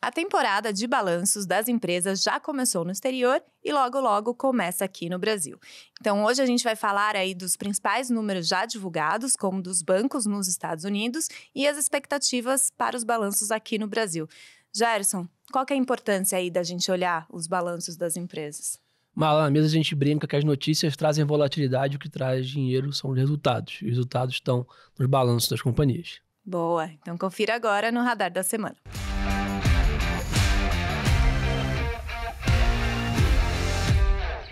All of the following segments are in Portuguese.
A temporada de balanços das empresas já começou no exterior e logo logo começa aqui no Brasil. Então hoje a gente vai falar aí dos principais números já divulgados, como dos bancos nos Estados Unidos e as expectativas para os balanços aqui no Brasil. Gerson, qual que é a importância aí da gente olhar os balanços das empresas? Mala, na mesa a gente brinca que as notícias trazem volatilidade, o que traz dinheiro são os resultados. Os resultados estão nos balanços das companhias. Boa, então confira agora no Radar da Semana.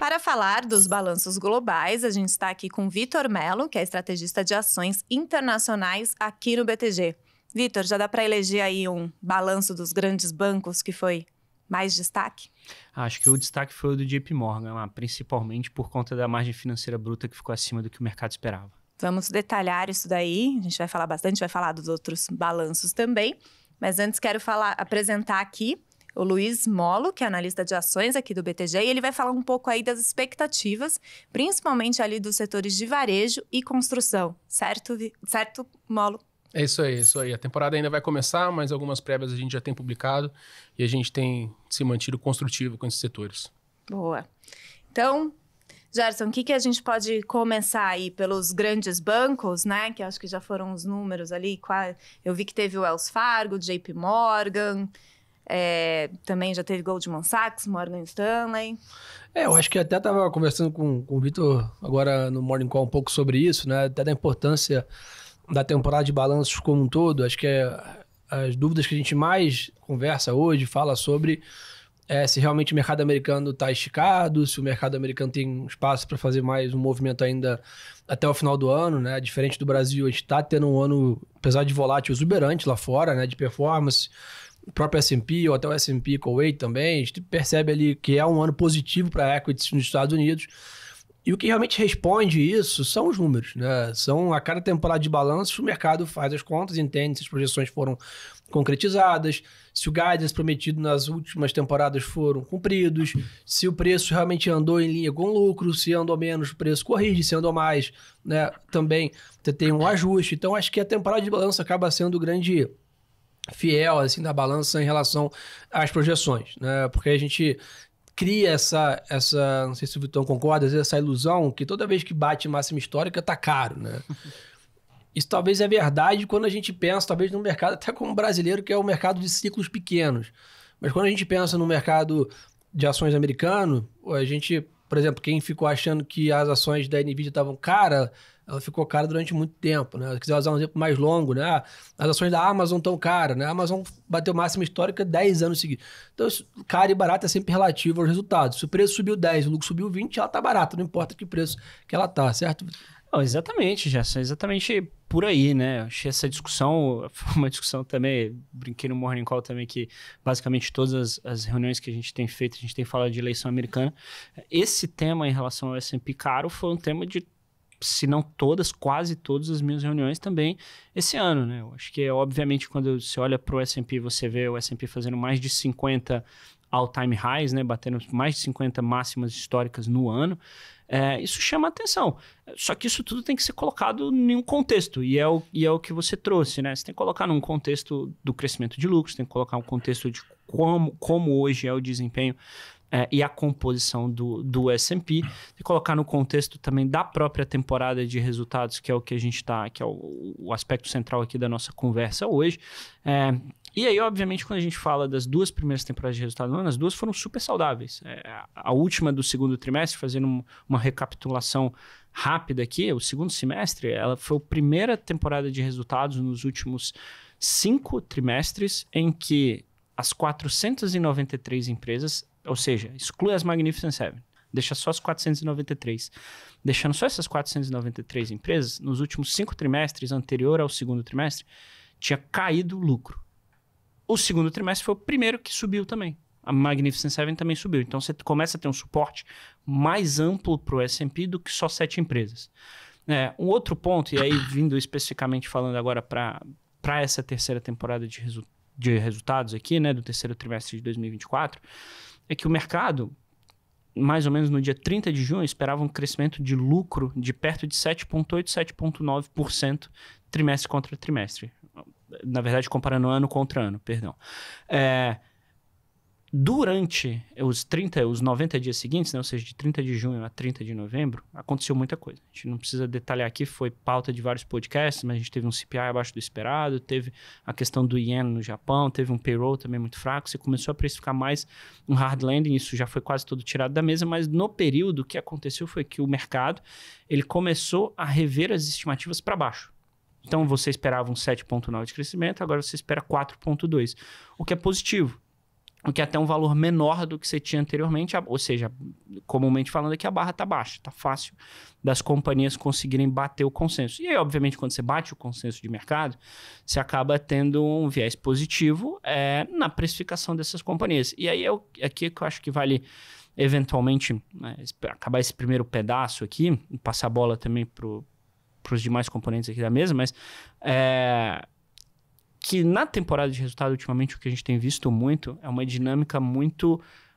para falar dos balanços globais, a gente está aqui com Vitor Melo, que é estrategista de ações internacionais aqui no BTG. Vitor, já dá para eleger aí um balanço dos grandes bancos que foi mais destaque? Acho que o destaque foi o do JP Morgan, principalmente por conta da margem financeira bruta que ficou acima do que o mercado esperava. Vamos detalhar isso daí, a gente vai falar bastante, vai falar dos outros balanços também. Mas antes quero falar, apresentar aqui o Luiz Molo, que é analista de ações aqui do BTG, e ele vai falar um pouco aí das expectativas, principalmente ali dos setores de varejo e construção. Certo, certo Molo? É isso aí, é isso aí. A temporada ainda vai começar, mas algumas prévias a gente já tem publicado e a gente tem se mantido construtivo com esses setores. Boa. Então, Gerson, o que, que a gente pode começar aí pelos grandes bancos, né? Que acho que já foram os números ali. Eu vi que teve o Wells Fargo, JP Morgan, é, também já teve Goldman Sachs, Morgan Stanley. É, eu acho que até estava conversando com, com o Vitor agora no Morning Call um pouco sobre isso, né? Até da importância da temporada de balanços como um todo. Acho que é, as dúvidas que a gente mais conversa hoje fala sobre é, se realmente o mercado americano está esticado, se o mercado americano tem espaço para fazer mais um movimento ainda até o final do ano, né? Diferente do Brasil, a gente está tendo um ano, apesar de volátil, exuberante lá fora, né? De performance o próprio S&P ou até o S&P Kuwait também, a gente percebe ali que é um ano positivo para equities nos Estados Unidos. E o que realmente responde isso são os números, né? São a cada temporada de balanço, o mercado faz as contas, entende se as projeções foram concretizadas, se o guidance prometido nas últimas temporadas foram cumpridos, se o preço realmente andou em linha com o lucro, se andou menos, o preço corrige, se andou mais, né? Também tem um ajuste. Então, acho que a temporada de balanço acaba sendo o grande fiel assim da balança em relação às projeções, né? Porque a gente cria essa essa, não sei se o Vitão concorda, essa ilusão que toda vez que bate máxima histórica tá caro, né? Isso talvez é verdade quando a gente pensa, talvez no mercado até como brasileiro, que é o mercado de ciclos pequenos. Mas quando a gente pensa no mercado de ações americano, a gente por exemplo, quem ficou achando que as ações da Nvidia estavam cara, ela ficou cara durante muito tempo, né? Se quiser usar um exemplo mais longo, né? Ah, as ações da Amazon estão caras, né? A Amazon bateu máxima histórica 10 anos seguidos. Então, cara e barato é sempre relativo aos resultados. Se o preço subiu 10, o lucro subiu 20, ela tá barata, não importa que preço que ela tá, certo? Não, exatamente, Gerson, exatamente por aí, né? Achei essa discussão, foi uma discussão também, brinquei no Morning Call também, que basicamente todas as, as, reuniões que a gente tem feito, a gente tem falado de eleição americana. Esse tema em relação ao S&P caro foi um tema de, se não todas, quase todas as minhas reuniões também esse ano, né? Eu acho que, obviamente, quando você olha para o S&P, você vê o S&P fazendo mais de 50 all-time highs, né? Batendo mais de 50 máximas históricas no ano. É, isso chama atenção. Só que isso tudo tem que ser colocado em um contexto, e é, o, e é o que você trouxe, né? Você tem que colocar num contexto do crescimento de lucros, tem que colocar um contexto de como, como hoje é o desempenho é, e a composição do, do S&P e colocar no contexto também da própria temporada de resultados, que é o que a gente está, que é o, o, aspecto central aqui da nossa conversa hoje. É, e aí, obviamente, quando a gente fala das duas primeiras temporadas de resultado do ano, as duas foram super saudáveis. É, a última do segundo trimestre, fazendo um, uma recapitulação rápida aqui, o segundo semestre, ela foi a primeira temporada de resultados nos últimos cinco trimestres em que as 493 empresas ou seja, exclui as Magnificent Seven. Deixa só as 493. Deixando só essas 493 empresas, nos últimos cinco trimestres, anterior ao segundo trimestre, tinha caído o lucro. O segundo trimestre foi o primeiro que subiu também. A Magnificent Seven também subiu. Então você começa a ter um suporte mais amplo para o S&P do que só sete empresas. É, um outro ponto, e aí vindo especificamente falando agora para essa terceira temporada de, resu de resultados aqui, né, do terceiro trimestre de 2024, é que o mercado, mais ou menos no dia 30 de junho, esperava um crescimento de lucro de perto de 7,8%, 7,9% trimestre contra trimestre. Na verdade, comparando ano contra ano, perdão. É, Durante os 30, os 90 dias seguintes, né, ou seja, de 30 de junho a 30 de novembro, aconteceu muita coisa. A gente não precisa detalhar aqui, foi pauta de vários podcasts, mas a gente teve um CPI abaixo do esperado, teve a questão do iene no Japão, teve um payroll também muito fraco, você começou a precificar mais um hard landing, isso já foi quase todo tirado da mesa, mas no período o que aconteceu foi que o mercado, ele começou a rever as estimativas para baixo. Então você esperava um 7.9 de crescimento, agora você espera 4.2, o que é positivo o que é até um valor menor do que você tinha anteriormente, ou seja, comumente falando aqui, é a barra está baixa, está fácil das companhias conseguirem bater o consenso. E aí, obviamente, quando você bate o consenso de mercado, você acaba tendo um viés positivo é, na precificação dessas companhias. E aí, é, é aqui que eu acho que vale eventualmente né, acabar esse primeiro pedaço aqui, passar a bola também para os demais componentes aqui da mesa, mas é, que na temporada de resultado, ultimamente, o que a gente tem visto muito é uma dinâmica muito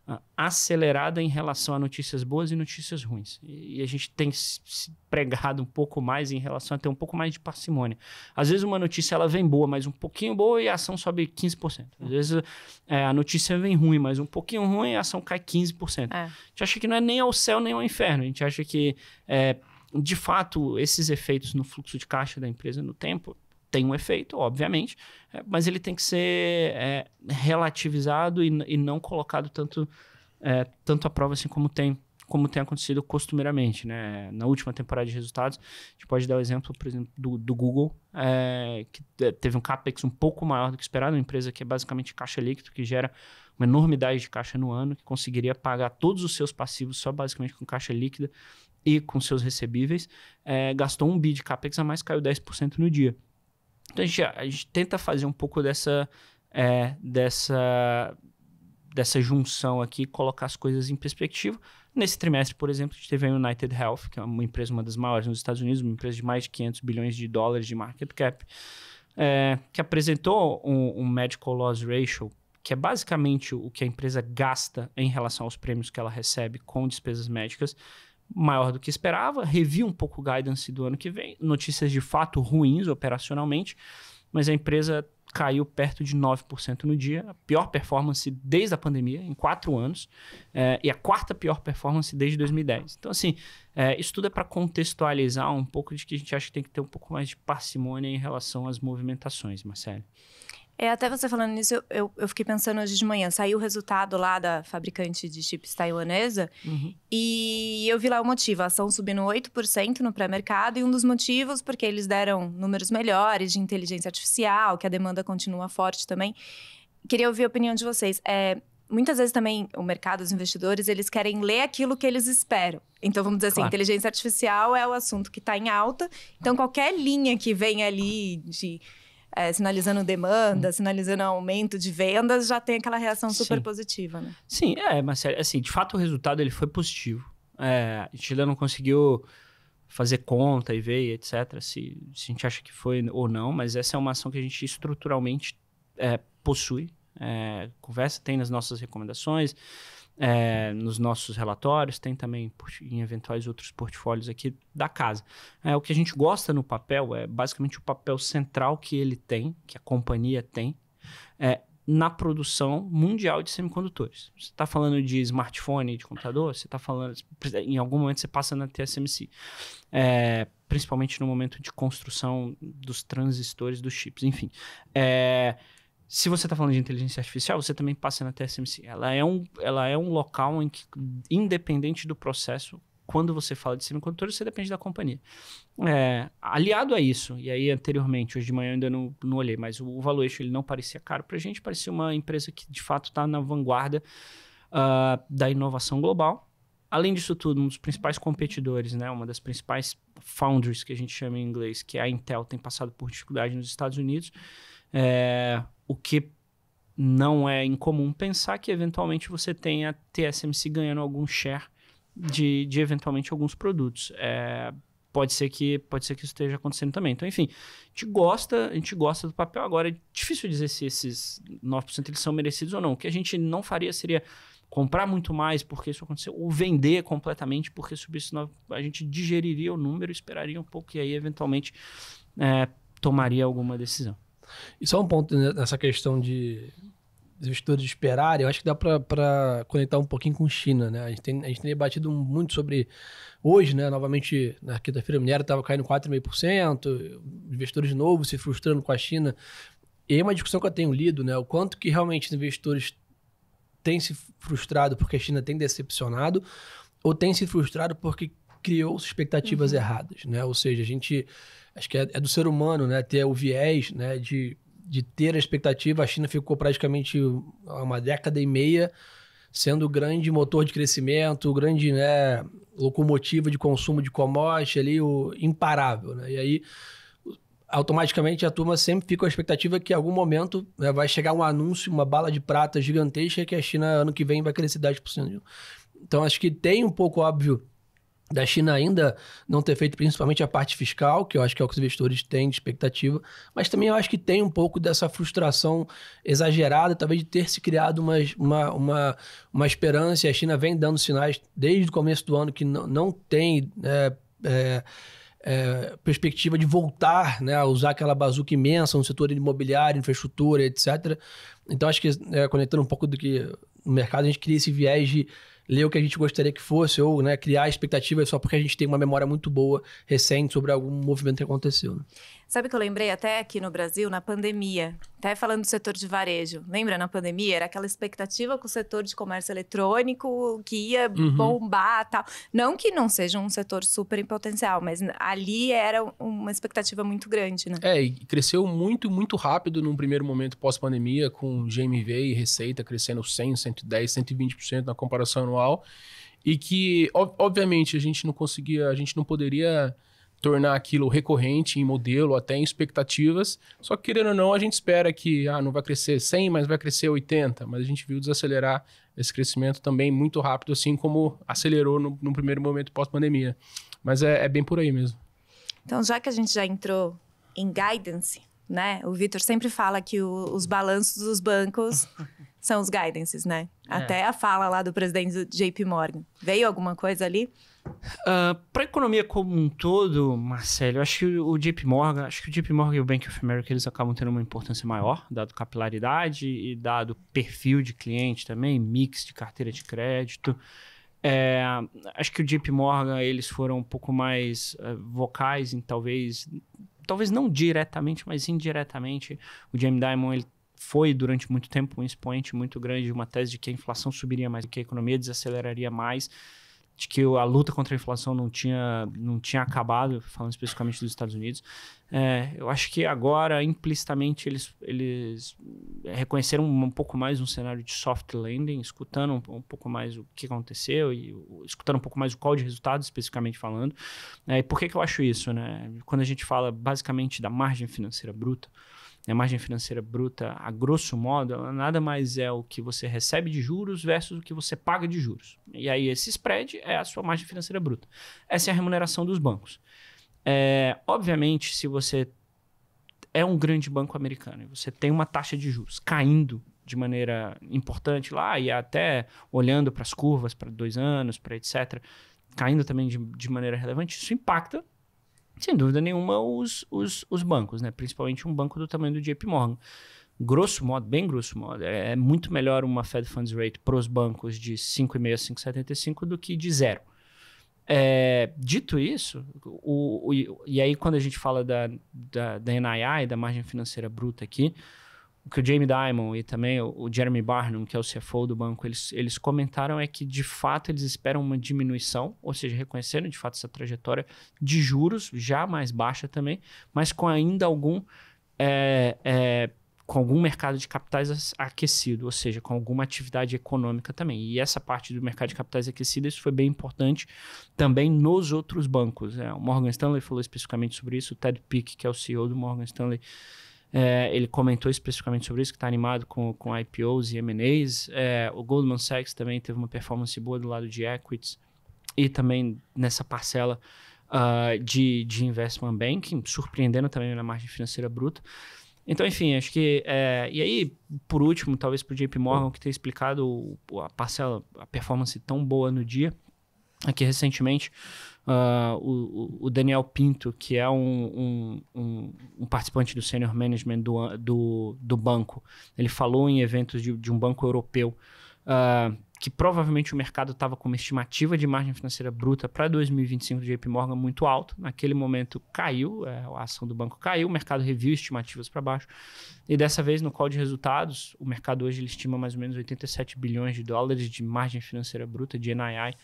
uh, acelerada em relação a notícias boas e notícias ruins. E, e a gente tem se pregado um pouco mais em relação a ter um pouco mais de parcimônia. Às vezes uma notícia ela vem boa, mas um pouquinho boa e a ação sobe 15%. Às hum. vezes é, a notícia vem ruim, mas um pouquinho ruim e a ação cai 15%. É. A gente acha que não é nem ao céu nem ao inferno. A gente acha que, é, de fato, esses efeitos no fluxo de caixa da empresa no tempo tem um efeito, obviamente, é, mas ele tem que ser é, relativizado e, e, não colocado tanto, é, tanto à prova assim como tem como tem acontecido costumeiramente, né? Na última temporada de resultados, a gente pode dar o um exemplo, por exemplo, do, do Google, é, que é, teve um capex um pouco maior do que esperado, uma empresa que é basicamente caixa líquido, que gera uma enormidade de caixa no ano, que conseguiria pagar todos os seus passivos só basicamente com caixa líquida e com seus recebíveis, é, gastou um bid de capex a mais, caiu 10% no dia. Então a gente, a gente tenta fazer um pouco dessa, é, dessa, dessa junção aqui, colocar as coisas em perspectiva. Nesse trimestre, por exemplo, a gente teve a United Health, que é uma empresa, uma das maiores nos Estados Unidos, uma empresa de mais de 500 bilhões de dólares de market cap, é, que apresentou um, um medical loss ratio que é basicamente o que a empresa gasta em relação aos prêmios que ela recebe com despesas médicas, maior do que esperava, revi um pouco o guidance do ano que vem, notícias de fato ruins operacionalmente, mas a empresa caiu perto de 9% no dia, a pior performance desde a pandemia, em quatro anos, é, e a quarta pior performance desde 2010. Então, assim, é, isso tudo é para contextualizar um pouco de que a gente acha que tem que ter um pouco mais de parcimônia em relação às movimentações, Marcelo. É, até você falando nisso, eu, eu, fiquei pensando hoje de manhã. Saiu o resultado lá da fabricante de chips taiwanesa uhum. e eu vi lá o motivo. A ação subindo 8% no pré-mercado e um dos motivos, porque eles deram números melhores de inteligência artificial, que a demanda continua forte também. Queria ouvir a opinião de vocês. É, muitas vezes também o mercado, os investidores, eles querem ler aquilo que eles esperam. Então, vamos dizer assim, claro. assim, inteligência artificial é o assunto que está em alta. Então, qualquer linha que vem ali de é, sinalizando demanda, hum. sinalizando aumento de vendas, já tem aquela reação super Sim. positiva, né? Sim, é, mas assim, de fato o resultado ele foi positivo. É, a gente ainda não conseguiu fazer conta e ver, etc., se, se a gente acha que foi ou não, mas essa é uma ação que a gente estruturalmente é, possui. É, conversa tem nas nossas recomendações, é, nos nossos relatórios, tem também em eventuais outros portfólios aqui da casa. É, o que a gente gosta no papel é basicamente o papel central que ele tem, que a companhia tem, é, na produção mundial de semicondutores. Você está falando de smartphone, de computador, você está falando. Em algum momento você passa na TSMC. É, principalmente no momento de construção dos transistores dos chips, enfim. É, se você está falando de inteligência artificial, você também passa na TSMC. Ela é um, ela é um local em que, independente do processo, quando você fala de semicondutores, você depende da companhia. É, aliado a isso, e aí anteriormente, hoje de manhã eu ainda não, não olhei, mas o, o valuation ele não parecia caro para a gente, parecia uma empresa que de fato está na vanguarda uh, da inovação global. Além disso tudo, um dos principais competidores, né, uma das principais foundries que a gente chama em inglês, que é a Intel, tem passado por dificuldade nos Estados Unidos. É, o que não é incomum pensar que eventualmente você tenha TSMC ganhando algum share de, de eventualmente alguns produtos. É, pode ser que pode ser que isso esteja acontecendo também. Então, enfim, a gente gosta, a gente gosta do papel. Agora é difícil dizer se esses 9% eles são merecidos ou não. O que a gente não faria seria comprar muito mais porque isso aconteceu, ou vender completamente porque subisse 9%. A gente digeriria o número, esperaria um pouco e aí eventualmente é, tomaria alguma decisão. E só um ponto nessa questão de investidores esperarem, eu acho que dá para conectar um pouquinho com China, né? A gente tem, debatido muito sobre hoje, né? Novamente, na quinta-feira, o minério estava caindo 4,5%, investidores novos se frustrando com a China. E aí é uma discussão que eu tenho lido, né? O quanto que realmente os investidores têm se frustrado porque a China tem decepcionado ou têm se frustrado porque criou expectativas uhum. erradas, né? Ou seja, a gente acho que é, é, do ser humano, né? Ter o viés, né? De, de ter a expectativa. A China ficou praticamente uma década e meia sendo o grande motor de crescimento, o grande, né? Locomotiva de consumo de commodities, ali, o imparável, né? E aí automaticamente a turma sempre fica com a expectativa que em algum momento né, vai chegar um anúncio, uma bala de prata gigantesca que a China ano que vem vai crescer 10%. Então acho que tem um pouco óbvio da China ainda não ter feito principalmente a parte fiscal, que eu acho que é o que os investidores têm de expectativa, mas também eu acho que tem um pouco dessa frustração exagerada, talvez de ter se criado uma, uma, uma, uma esperança, e a China vem dando sinais desde o começo do ano que não, não tem é, é, é, perspectiva de voltar né, a usar aquela bazuca imensa no setor imobiliário, infraestrutura, etc. Então acho que é, conectando um pouco do que no mercado a gente cria esse viés de ler o que a gente gostaria que fosse ou né, criar expectativas só porque a gente tem uma memória muito boa recente sobre algum movimento que aconteceu. Né? Sabe que eu lembrei até aqui no Brasil, na pandemia, até falando do setor de varejo. Lembra na pandemia? Era aquela expectativa com o setor de comércio eletrônico que ia uhum. bombar tal. Não que não seja um setor super em potencial, mas ali era uma expectativa muito grande, né? É, e cresceu muito, muito rápido num primeiro momento pós-pandemia, com GMV e receita crescendo 100, 110, 120% na comparação anual. E que, obviamente, a gente não conseguia, a gente não poderia tornar aquilo recorrente em modelo, até em expectativas. Só que, querendo ou não, a gente espera que ah, não vai crescer 100, mas vai crescer 80. Mas a gente viu desacelerar esse crescimento também muito rápido, assim como acelerou no, no primeiro momento pós-pandemia. Mas é, é bem por aí mesmo. Então, já que a gente já entrou em guidance, né? O Vitor sempre fala que o, os balanços dos bancos são os guidances, né? É. Até a fala lá do presidente do JP Morgan. Veio alguma coisa ali? Uh, ah, para a economia como um todo, Marcelo, eu acho que o JP Morgan, acho que o JP Morgan e o Bank of America eles acabam tendo uma importância maior, dado capilaridade e dado perfil de cliente também, mix de carteira de crédito. É, acho que o JP Morgan eles foram um pouco mais uh, vocais em talvez talvez não diretamente, mas indiretamente, o Jamie Dimon ele foi durante muito tempo um expoente muito grande de uma tese de que a inflação subiria mais, que a economia desaceleraria mais, de que a luta contra a inflação não tinha, não tinha acabado, falando especificamente dos Estados Unidos. É, eu acho que agora, implicitamente, eles, eles reconheceram um pouco mais um cenário de soft landing, escutando um, um pouco mais o que aconteceu e o, escutando um pouco mais o call de resultados, especificamente falando. É, e por que, que eu acho isso? Né? Quando a gente fala basicamente da margem financeira bruta, a né, margem financeira bruta, a grosso modo, ela nada mais é o que você recebe de juros versus o que você paga de juros. E aí esse spread é a sua margem financeira bruta. Essa é a remuneração dos bancos. É, obviamente, se você é um grande banco americano e você tem uma taxa de juros caindo de maneira importante lá e até olhando para as curvas para dois anos, para etc., caindo também de, de maneira relevante, isso impacta sem dúvida nenhuma, os, os, os bancos, né? principalmente um banco do tamanho do JP Morgan. Grosso modo, bem grosso modo, é, é muito melhor uma Fed Funds Rate para os bancos de 5,5 a 5,75 do que de zero. É, dito isso, o, o, e aí quando a gente fala da, da, da NII, da margem financeira bruta aqui, que o Jamie Dimon e também o Jeremy Barnum, que é o CFO do banco, eles, eles comentaram é que de fato eles esperam uma diminuição, ou seja, reconhecendo de fato essa trajetória de juros já mais baixa também, mas com ainda algum é, é, com algum mercado de capitais aquecido, ou seja, com alguma atividade econômica também. E essa parte do mercado de capitais aquecido, isso foi bem importante também nos outros bancos. Né? O Morgan Stanley falou especificamente sobre isso, o Ted Pick, que é o CEO do Morgan Stanley, é, ele comentou especificamente sobre isso, que está animado com, com IPOs e M&As. É, o Goldman Sachs também teve uma performance boa do lado de equities e também nessa parcela uh, de, de investment banking, surpreendendo também na margem financeira bruta. Então, enfim, acho que. É, e aí, por último, talvez para o JP Morgan, que ter explicado a parcela, a performance tão boa no dia aqui recentemente uh, o, o, Daniel Pinto, que é um, um, um, um participante do senior management do, do, do, banco. Ele falou em eventos de, de um banco europeu uh, que provavelmente o mercado estava com uma estimativa de margem financeira bruta para 2025 do JP Morgan muito alta. Naquele momento caiu, é, a ação do banco caiu, o mercado reviu estimativas para baixo. E dessa vez, no call de resultados, o mercado hoje estima mais ou menos 87 bilhões de dólares de margem financeira bruta, de NII,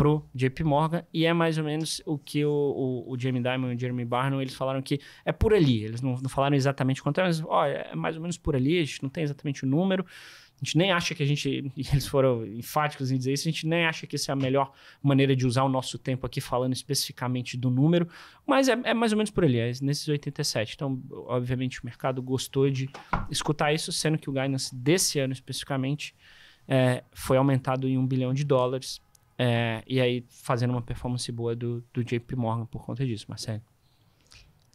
pro JP Morgan, e é mais ou menos o que o, o, o Jamie Dimon e o Jeremy Barnum, eles falaram que é por ali, eles não, não falaram exatamente quanto é, mas ó, é mais ou menos por ali, a gente não tem exatamente o número, a gente nem acha que a gente, e eles foram enfáticos em dizer isso, a gente nem acha que isso é a melhor maneira de usar o nosso tempo aqui falando especificamente do número, mas é, é mais ou menos por ali, é nesses 87. Então, obviamente, o mercado gostou de escutar isso, sendo que o guidance desse ano especificamente é, foi aumentado em um bilhão de dólares é, e aí fazendo uma performance boa do, do JP Morgan por conta disso, Marcelo.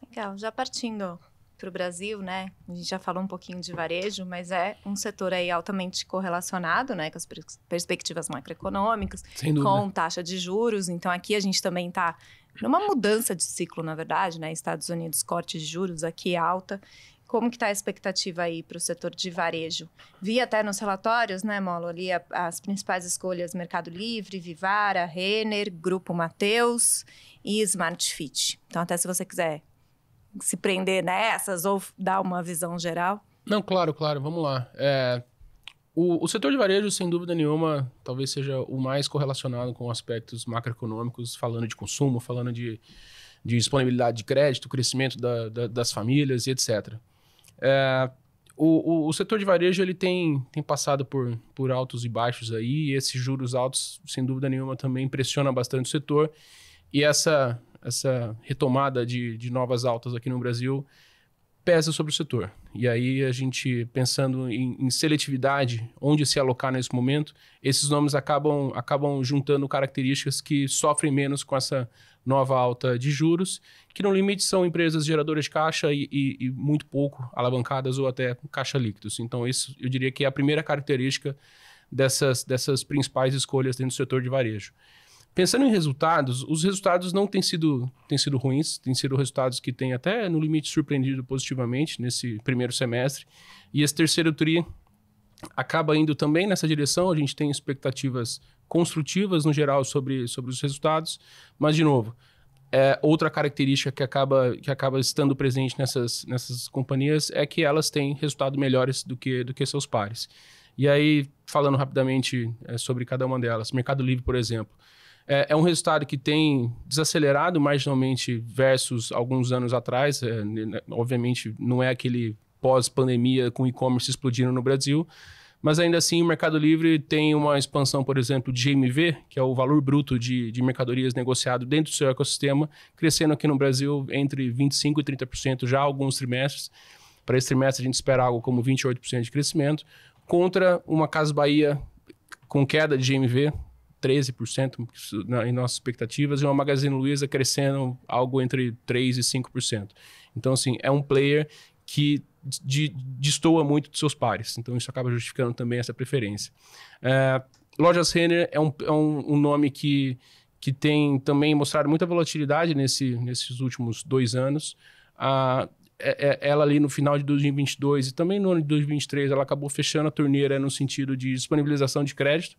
Legal, já partindo para o Brasil, né? A gente já falou um pouquinho de varejo, mas é um setor aí altamente correlacionado, né, com as perspectivas macroeconômicas, com taxa de juros. Então aqui a gente também está numa mudança de ciclo, na verdade, né? Estados Unidos corte de juros aqui alta como que está a expectativa aí para o setor de varejo? Vi até nos relatórios, né, Molo, ali as principais escolhas Mercado Livre, Vivara, Renner, Grupo Mateus e Smart Fit. Então, até se você quiser se prender nessas ou dar uma visão geral. Não, claro, claro, vamos lá. É, o, o, setor de varejo, sem dúvida nenhuma, talvez seja o mais correlacionado com aspectos macroeconômicos, falando de consumo, falando de, de disponibilidade de crédito, crescimento da, da, das famílias e etc. É, o, o, o, setor de varejo ele tem, tem passado por, por altos e baixos aí, e esses juros altos, sem dúvida nenhuma, também impressiona bastante o setor. E essa, essa retomada de, de novas altas aqui no Brasil pesa sobre o setor. E aí a gente pensando em, em, seletividade, onde se alocar nesse momento, esses nomes acabam, acabam juntando características que sofrem menos com essa nova alta de juros, que no limite são empresas geradoras de caixa e, e, e muito pouco alavancadas ou até caixa líquidos. Então, isso eu diria que é a primeira característica dessas, dessas principais escolhas dentro do setor de varejo. Pensando em resultados, os resultados não têm sido, têm sido ruins, têm sido resultados que têm até, no limite, surpreendido positivamente nesse primeiro semestre. E esse terceiro TRI acaba indo também nessa direção. A gente tem expectativas construtivas no geral sobre, sobre os resultados, mas de novo, é outra característica que acaba, que acaba estando presente nessas, nessas companhias é que elas têm resultados melhores do que, do que seus pares. E aí, falando rapidamente é, sobre cada uma delas, Mercado Livre, por exemplo, é, é, um resultado que tem desacelerado marginalmente versus alguns anos atrás. É, obviamente, não é aquele pós-pandemia com e-commerce explodindo no Brasil. Mas ainda assim, o Mercado Livre tem uma expansão, por exemplo, de GMV, que é o valor bruto de, de mercadorias negociado dentro do seu ecossistema, crescendo aqui no Brasil entre 25% e 30% já há alguns trimestres. Para esse trimestre, a gente espera algo como 28% de crescimento, contra uma Casa Bahia com queda de GMV, 13% né, em nossas expectativas, e uma Magazine Luiza crescendo algo entre 3% e 5%. Então, assim, é um player que de, destoa muito dos seus pares. Então, isso acaba justificando também essa preferência. É, Lojas Renner é um, é um, um nome que, que tem também mostrado muita volatilidade nesse, nesses últimos dois anos. é, é, ela ali no final de 2022 e também no ano de 2023, ela acabou fechando a torneira no sentido de disponibilização de crédito.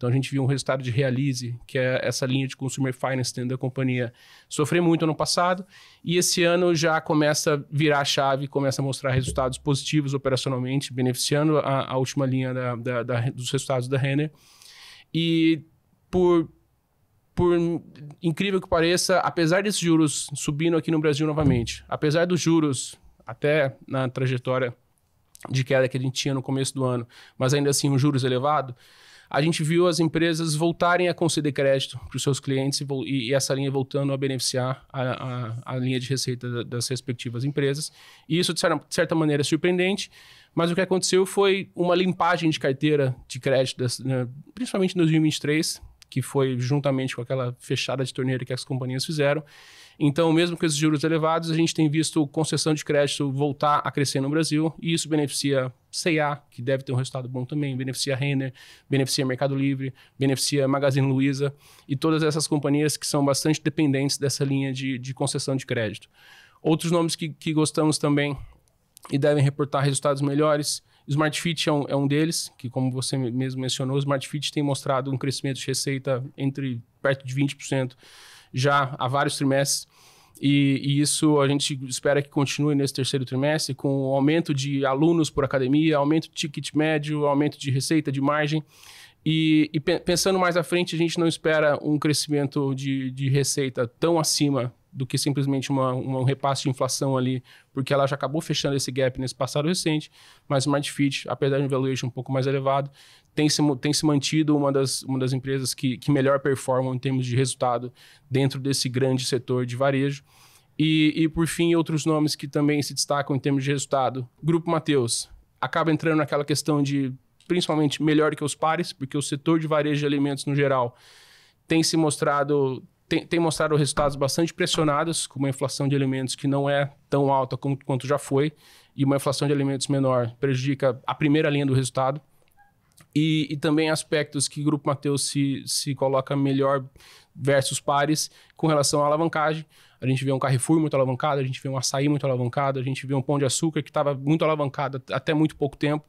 Então a gente viu um resultado de Realize, que é essa linha de consumer finance dentro da companhia, sofrer muito ano passado e esse ano já começa a virar a chave, começa a mostrar resultados positivos operacionalmente, beneficiando a, a última linha da, da, da, dos resultados da Renner. E por, por incrível que pareça, apesar desses juros subindo aqui no Brasil novamente, apesar dos juros até na trajetória de queda que a gente tinha no começo do ano, mas ainda assim um juros elevado, a gente viu as empresas voltarem a conceder crédito para os seus clientes e, e, essa linha voltando a beneficiar a, a, a linha de receita das respectivas empresas. E isso, de certa, maneira, é surpreendente, mas o que aconteceu foi uma limpagem de carteira de crédito, das, né, principalmente em 2023, que foi juntamente com aquela fechada de torneira que as companhias fizeram. Então, mesmo com esses juros elevados, a gente tem visto concessão de crédito voltar a crescer no Brasil e isso beneficia C&A, que deve ter um resultado bom também, beneficia Renner, beneficia Mercado Livre, beneficia Magazine Luiza e todas essas companhias que são bastante dependentes dessa linha de, de concessão de crédito. Outros nomes que, que gostamos também e devem reportar resultados melhores, Smart Fit é um, é um deles, que como você mesmo mencionou, o Smart Fit tem mostrado um crescimento de receita entre perto de 20% já há vários trimestres. E, e, isso a gente espera que continue nesse terceiro trimestre, com aumento de alunos por academia, aumento de ticket médio, aumento de receita, de margem. E, e pensando mais à frente, a gente não espera um crescimento de, de receita tão acima do que simplesmente uma, uma, um repasse de inflação ali, porque ela já acabou fechando esse gap nesse passado recente, mas Smart Fit, apesar de um valuation um pouco mais elevado, tem se, tem se mantido uma das, uma das empresas que, que melhor performam em termos de resultado dentro desse grande setor de varejo. E, e por fim, outros nomes que também se destacam em termos de resultado. Grupo Mateus acaba entrando naquela questão de principalmente melhor que os pares, porque o setor de varejo de alimentos no geral tem se mostrado tem, tem, mostrado resultados bastante pressionados, com uma inflação de alimentos que não é tão alta como, quanto já foi, e uma inflação de alimentos menor prejudica a primeira linha do resultado. E, e também aspectos que o Grupo Mateus se, se coloca melhor versus pares com relação à alavancagem. A gente vê um Carrefour muito alavancado, a gente vê um açaí muito alavancado, a gente vê um Pão de Açúcar que estava muito alavancado até muito pouco tempo.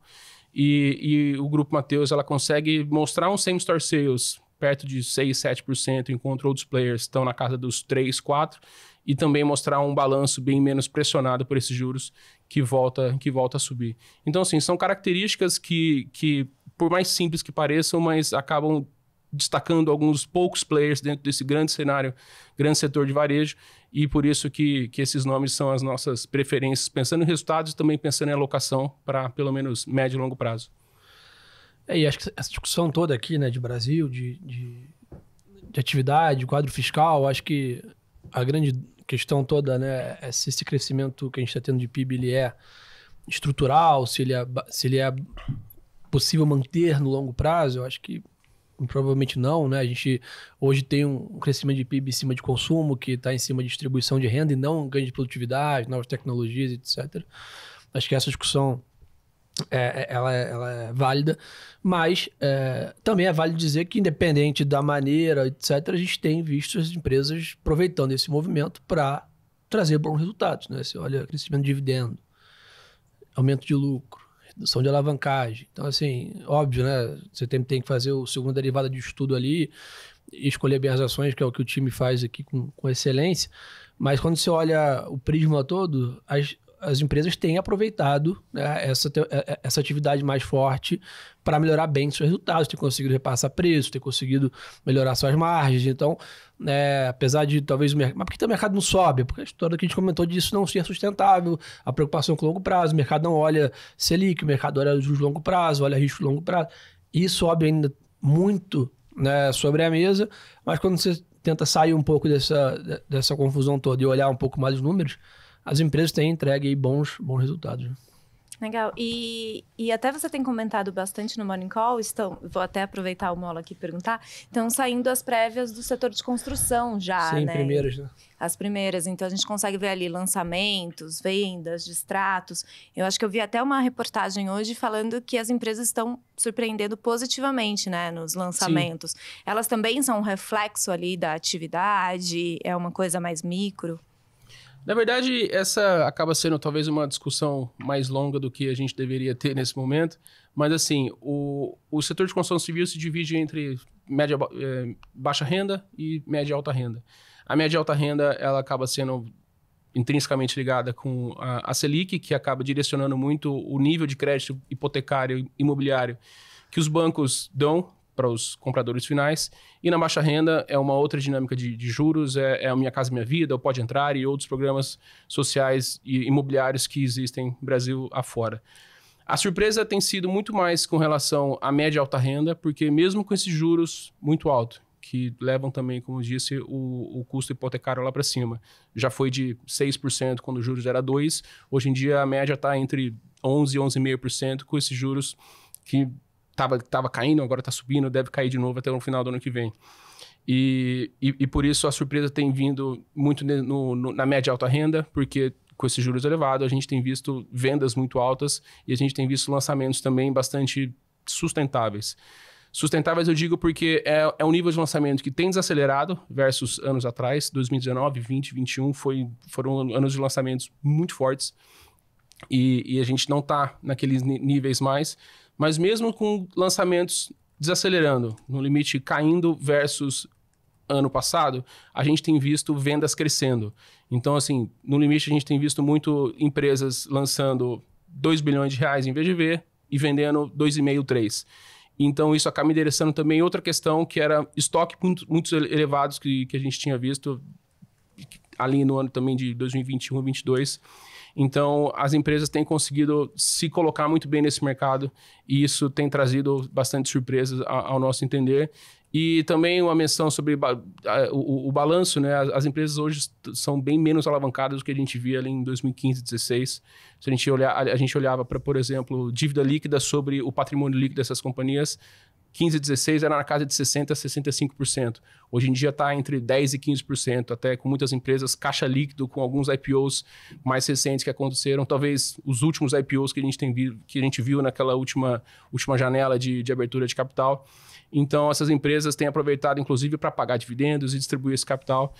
E, e o Grupo Mateus ela consegue mostrar um same-store sales perto de 6, 7%, enquanto outros players estão na casa dos 3, 4%, e também mostrar um balanço bem menos pressionado por esses juros que volta, que volta a subir. Então, assim, são características que, que, por mais simples que pareçam, mas acabam destacando alguns poucos players dentro desse grande cenário, grande setor de varejo, e por isso que, que esses nomes são as nossas preferências, pensando em resultados e também pensando em alocação para pelo menos médio e longo prazo. É, e acho que essa discussão toda aqui, né, de Brasil, de, de, de atividade, quadro fiscal, acho que a grande questão toda, né, é se esse crescimento que a gente está tendo de PIB ele é estrutural, se ele é, se ele é possível manter no longo prazo, eu acho que provavelmente não, né? A gente hoje tem um crescimento de PIB em cima de consumo, que está em cima de distribuição de renda e não ganho de produtividade, novas tecnologias, etc. Acho que essa discussão é, é, ela, é, ela, é válida, mas é, também é válido dizer que, independente da maneira, etc., a gente tem visto as empresas aproveitando esse movimento para trazer bons resultados. Né? Você olha crescimento de dividendo, aumento de lucro, redução de alavancagem. Então, assim, óbvio, né? Você tem, tem que fazer o segundo derivado de estudo ali e escolher bem as ações, que é o que o time faz aqui com, com excelência. Mas quando você olha o prisma todo, as, as empresas têm aproveitado né, essa, é, é, essa atividade mais forte para melhorar bem seus resultados, ter conseguido repassar preço, ter conseguido melhorar suas margens. Então, né, apesar de talvez o mercado. Mas por que o mercado não sobe? Porque a história que a gente comentou disso não ser sustentável, a preocupação com o longo prazo, o mercado não olha Selic, o mercado olha os longo prazo, olha risco longo prazo. E sobe ainda muito né, sobre a mesa, mas quando você tenta sair um pouco dessa, dessa confusão toda e olhar um pouco mais os números, as empresas têm entregue bons, bons resultados. Né? Legal. E, e até você tem comentado bastante no Morning Call, estão, vou até aproveitar o Mola aqui e perguntar, estão saindo as prévias do setor de construção já, Sim, né? primeiras, né? As primeiras, então a gente consegue ver ali lançamentos, vendas, distratos. Eu acho que eu vi até uma reportagem hoje falando que as empresas estão surpreendendo positivamente, né, nos lançamentos. Sim. Elas também são um reflexo ali da atividade, é uma coisa mais micro. Na verdade, essa acaba sendo talvez uma discussão mais longa do que a gente deveria ter nesse momento, mas assim, o, o setor de construção civil se divide entre média eh, baixa renda e média alta renda. A média alta renda, ela acaba sendo intrinsecamente ligada com a, a Selic, que acaba direcionando muito o nível de crédito hipotecário e imobiliário que os bancos dão para os compradores finais. E na baixa renda é uma outra dinâmica de, de juros, é, é, a Minha Casa Minha Vida, o Pode Entrar e outros programas sociais e imobiliários que existem Brasil afora. A surpresa tem sido muito mais com relação à média e alta renda, porque mesmo com esses juros muito altos, que levam também, como eu disse, o, o custo hipotecário lá para cima. Já foi de 6% quando os juros era 2%, hoje em dia a média está entre 11% e 11,5% com esses juros que estava tava caindo, agora está subindo, deve cair de novo até o final do ano que vem. E, e, e por isso a surpresa tem vindo muito no, no, na média alta renda, porque com esses juros elevados a gente tem visto vendas muito altas e a gente tem visto lançamentos também bastante sustentáveis. Sustentáveis eu digo porque é, é um nível de lançamento que tem desacelerado versus anos atrás, 2019, 20, 21 foi, foram anos de lançamentos muito fortes. E, e, a gente não está naqueles níveis mais. Mas mesmo com lançamentos desacelerando, no limite caindo versus ano passado, a gente tem visto vendas crescendo. Então, assim, no limite a gente tem visto muito empresas lançando 2 bilhões de reais em VGV e vendendo 2,5, 3. Então, isso acaba endereçando também outra questão, que era estoque muito, muito elevados que, que a gente tinha visto ali no ano também de 2021 2022 então, as empresas têm conseguido se colocar muito bem nesse mercado e isso tem trazido bastante surpresas ao nosso entender. E também uma menção sobre o, balanço, né? As, empresas hoje são bem menos alavancadas do que a gente via ali em 2015, 2016. Se a gente olhar, a gente olhava para, por exemplo, dívida líquida sobre o patrimônio líquido dessas companhias, 15, 16 era na casa de 60% a 65%. Hoje em dia está entre 10% e 15%, até com muitas empresas caixa líquido, com alguns IPOs mais recentes que aconteceram. Talvez os últimos IPOs que a gente, tem que a gente viu naquela última, última janela de, de abertura de capital. Então, essas empresas têm aproveitado, inclusive, para pagar dividendos e distribuir esse capital.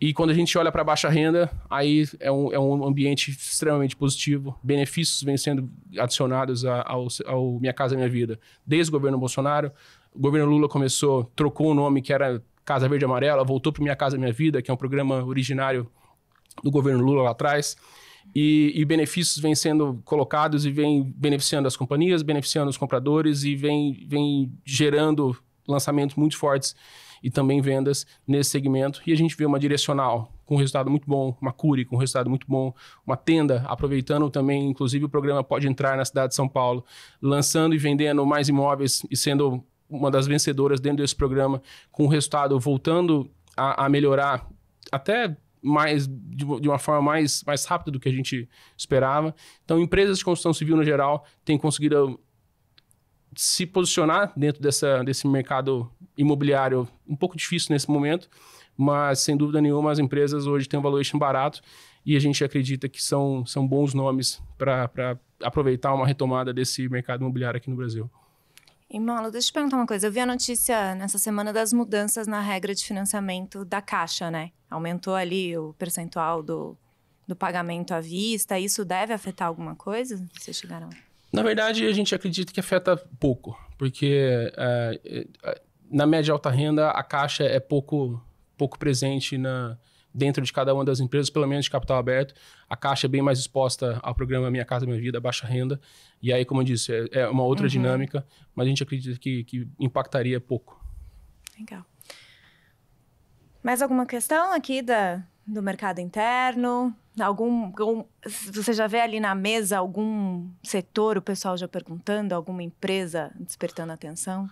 E quando a gente olha para a baixa renda, aí é um, é um ambiente extremamente positivo. Benefícios vêm sendo adicionados ao, ao Minha Casa Minha Vida desde o governo Bolsonaro. O governo Lula começou, trocou o nome que era Casa Verde Amarela, voltou para Minha Casa Minha Vida, que é um programa originário do governo Lula lá atrás. E, e, benefícios vêm sendo colocados e vêm beneficiando as companhias, beneficiando os compradores e vem, vem gerando lançamentos muito fortes e também vendas nesse segmento. E a gente vê uma direcional com resultado muito bom, uma Cury com resultado muito bom, uma tenda aproveitando também, inclusive o programa Pode Entrar na cidade de São Paulo, lançando e vendendo mais imóveis e sendo uma das vencedoras dentro desse programa, com o resultado voltando a, a melhorar até mais de, de uma forma mais, mais rápida do que a gente esperava. Então, empresas de construção civil no geral têm conseguido se posicionar dentro dessa, desse mercado imobiliário um pouco difícil nesse momento, mas sem dúvida nenhuma as empresas hoje têm um valuation barato e a gente acredita que são, são bons nomes para aproveitar uma retomada desse mercado imobiliário aqui no Brasil. E, Mola, deixa eu te perguntar uma coisa. Eu vi a notícia nessa semana das mudanças na regra de financiamento da Caixa, né? Aumentou ali o percentual do, do pagamento à vista. Isso deve afetar alguma coisa? Vocês chegaram? Na verdade, a gente acredita que afeta pouco, porque é, é, é, na média alta renda a Caixa é pouco, pouco presente na, dentro de cada uma das empresas, pelo menos de capital aberto. A Caixa é bem mais exposta ao programa Minha Casa Minha Vida, baixa renda. E aí, como eu disse, é, é, uma outra uhum. dinâmica, mas a gente acredita que, que impactaria pouco. Legal. Mais alguma questão aqui da, do mercado interno? Algum, algum, você já vê ali na mesa algum setor, o pessoal já perguntando, alguma empresa despertando atenção?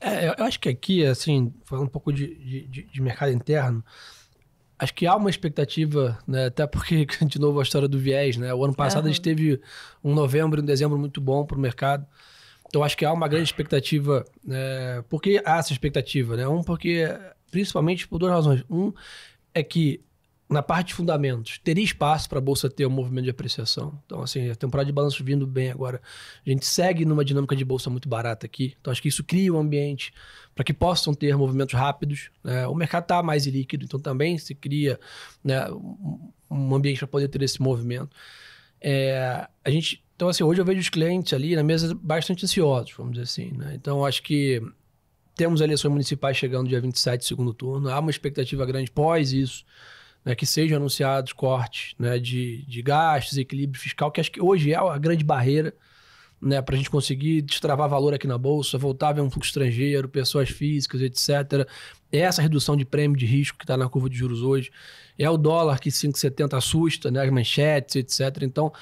É, eu acho que aqui, assim, falando um pouco de, de, de mercado interno, acho que há uma expectativa, né? até porque, de novo, a história do viés, né? O ano passado a gente teve um novembro e um dezembro muito bom para o mercado. Então, acho que há uma grande expectativa. É... Né, por que há essa expectativa? Né? Um, porque, principalmente por duas razões. Um, é que na parte de fundamentos, teria espaço para a Bolsa ter um movimento de apreciação. Então, assim, a temporada de balanço vindo bem agora. A gente segue numa dinâmica de Bolsa muito barata aqui. Então, acho que isso cria um ambiente para que possam ter movimentos rápidos. Né? O mercado está mais líquido, então também se cria né, um ambiente para poder ter esse movimento. É, a gente, então, assim, hoje eu vejo os clientes ali na mesa bastante ansiosos, vamos dizer assim. Né? Então, acho que temos eleições municipais chegando dia 27, segundo turno. Há uma expectativa grande pós isso né, que sejam anunciados cortes né, de, de gastos, equilíbrio fiscal, que acho que hoje é a grande barreira né, para a gente conseguir destravar valor aqui na Bolsa, voltar a ver um fluxo estrangeiro, pessoas físicas, etc. É essa redução de prêmio de risco que está na curva de juros hoje. É o dólar que 5,70 assusta, né, as manchetes, etc. Então,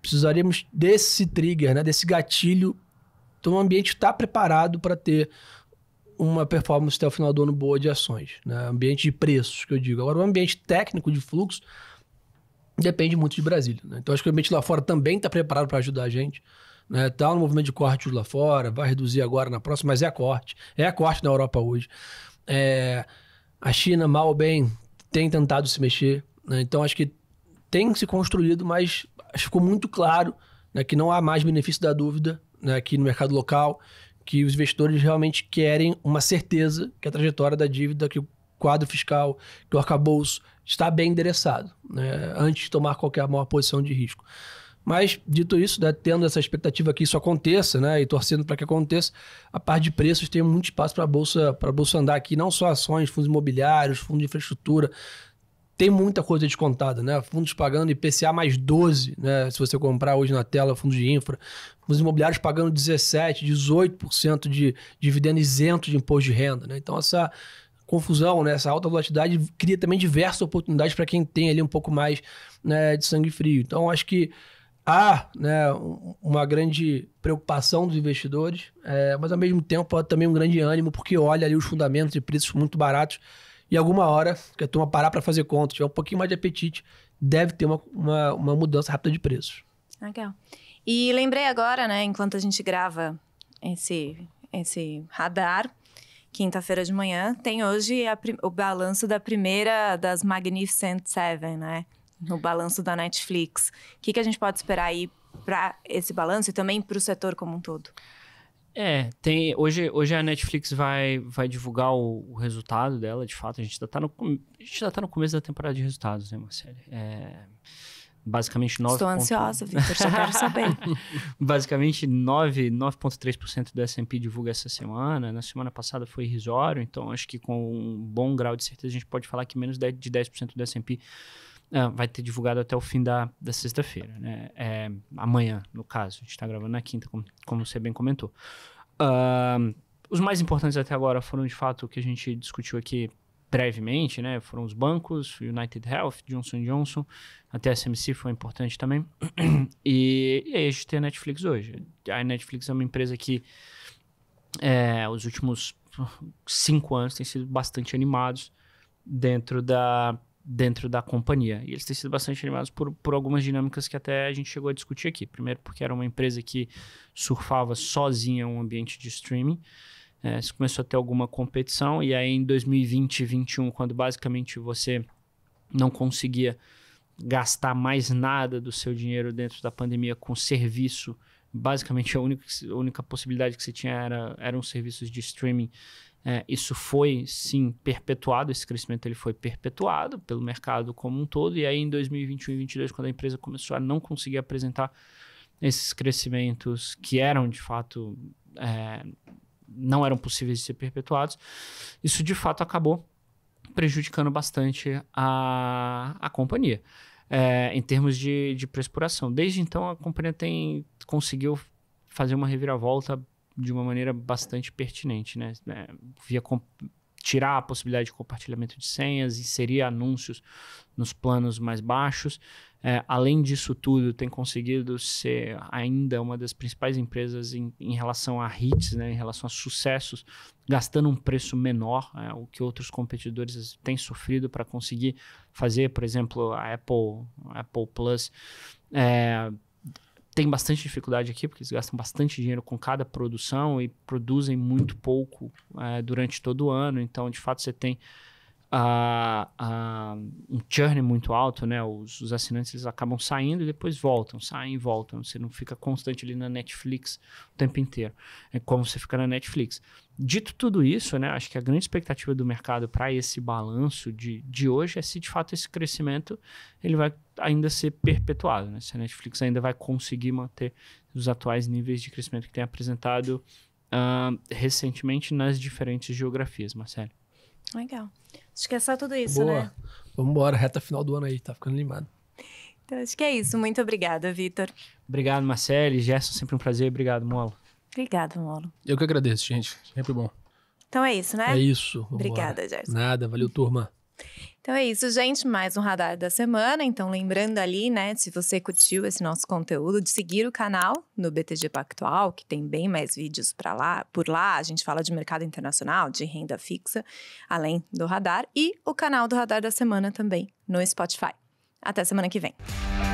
precisaríamos desse trigger, né, desse gatilho. Então, o ambiente está preparado para ter uma performance até o final do ano boa de ações, né? ambiente de preços, que eu digo. Agora, o ambiente técnico de fluxo depende muito de Brasília. Né? Então, acho que o ambiente lá fora também está preparado para ajudar a gente. Né? no tá movimento de corte lá fora, vai reduzir agora na próxima, mas é corte. É corte na Europa hoje. É... a China, mal ou bem, tem tentado se mexer. Né? Então, acho que tem se construído, mas ficou muito claro né, que não há mais benefício da dúvida né, aqui no mercado local que os investidores realmente querem uma certeza que a trajetória da dívida, que o quadro fiscal, que o arcabouço está bem endereçado, né? antes de tomar qualquer maior posição de risco. Mas, dito isso, né, tendo essa expectativa que isso aconteça, né, e torcendo para que aconteça, a parte de preços tem muito espaço para a bolsa, a bolsa andar aqui, não só ações, fundos imobiliários, fundos de infraestrutura, tem muita coisa descontada, né? Fundos pagando IPCA mais 12, né? Se você comprar hoje na tela fundos de infra, os imobiliários pagando 17, 18% de dividendo isento de imposto de renda, né? Então essa confusão, né? Essa alta volatilidade cria também diversas oportunidades para quem tem ali um pouco mais né, de sangue frio. Então acho que há né, uma grande preocupação dos investidores, é, mas ao mesmo tempo há também um grande ânimo porque olha ali os fundamentos e preços muito baratos e alguma hora que a turma parar para fazer conta, tiver um pouquinho mais de apetite, deve ter uma, uma, uma mudança rápida de preço. Legal. E lembrei agora, né, enquanto a gente grava esse, esse radar, quinta-feira de manhã, tem hoje a, o balanço da primeira das Magnificent Seven, né? No balanço da Netflix. O que, que a gente pode esperar aí para esse balanço e também para o setor como um todo? É, tem hoje, hoje a Netflix vai, vai divulgar o, o resultado dela, de fato. A gente ainda tá no, a gente já tá no começo da temporada de resultados, né, Marcelo? É, basicamente 9. Estou ansiosa, Victor, só quero saber. basicamente 9,3% do S&P divulga essa semana. Na semana passada foi irrisório, então acho que com um bom grau de certeza a gente pode falar que menos de 10% do S&P é, vai ter divulgado até o fim da, da sexta-feira, né? É, amanhã, no caso. A gente está gravando na quinta, como, como você bem comentou. Uh, os mais importantes até agora foram, de fato, o que a gente discutiu aqui brevemente, né? Foram os bancos, United Health, Johnson Johnson, até a SMC foi importante também. E, e aí a gente tem a Netflix hoje. A Netflix é uma empresa que é, os últimos cinco anos têm sido bastante animados dentro da dentro da companhia. E eles têm sido bastante animados por, por algumas dinâmicas que até a gente chegou a discutir aqui. Primeiro, porque era uma empresa que surfava sozinha um ambiente de streaming. É, começou a ter alguma competição. E aí, em 2020 e 2021, quando basicamente você não conseguia gastar mais nada do seu dinheiro dentro da pandemia com serviço, basicamente a única, a única possibilidade que você tinha era, eram serviços de streaming é, isso foi, sim, perpetuado, esse crescimento ele foi perpetuado pelo mercado como um todo, e aí em 2021 e 2022, quando a empresa começou a não conseguir apresentar esses crescimentos que eram, de fato, é, não eram possíveis de ser perpetuados, isso, de fato, acabou prejudicando bastante a, a companhia. É, em termos de, de prespuração. Desde então, a companhia tem, conseguiu fazer uma reviravolta de uma maneira bastante pertinente, né? É, via tirar a possibilidade de compartilhamento de senhas, inserir anúncios nos planos mais baixos. É, além disso tudo, tem conseguido ser ainda uma das principais empresas em, em relação a hits, né, em relação a sucessos, gastando um preço menor, é, o que outros competidores têm sofrido para conseguir fazer, por exemplo, a Apple, a Apple Plus. É, tem bastante dificuldade aqui, porque eles gastam bastante dinheiro com cada produção e produzem muito pouco é, durante todo o ano. Então, de fato, você tem a, a, um churn muito alto, né? Os, os assinantes eles acabam saindo e depois voltam, saem e voltam. Você não fica constante ali na Netflix o tempo inteiro. É como você fica na Netflix. Dito tudo isso, né? Acho que a grande expectativa do mercado para esse balanço de, de hoje é se de fato esse crescimento ele vai ainda ser perpetuado, né? Se a Netflix ainda vai conseguir manter os atuais níveis de crescimento que tem apresentado uh, recentemente nas diferentes geografias, Marcelo. Legal. Esquecer é tudo isso, Boa. né? Vamos embora, reta final do ano aí, tá ficando limado. Então, acho que é isso. Muito obrigada, Vitor. Obrigado, Marcele. Gerson, sempre um prazer. Obrigado, Molo. Obrigado, Molo. Eu que agradeço, gente. Sempre bom. Então é isso, né? É isso. Vambora. Obrigada, Gerson. Nada, valeu, turma. Então é isso, gente. Mais um radar da semana. Então, lembrando ali, né, se você curtiu esse nosso conteúdo, de seguir o canal no BTG Pactual, que tem bem mais vídeos para lá, por lá. A gente fala de mercado internacional, de renda fixa, além do radar, e o canal do Radar da Semana também no Spotify. Até semana que vem.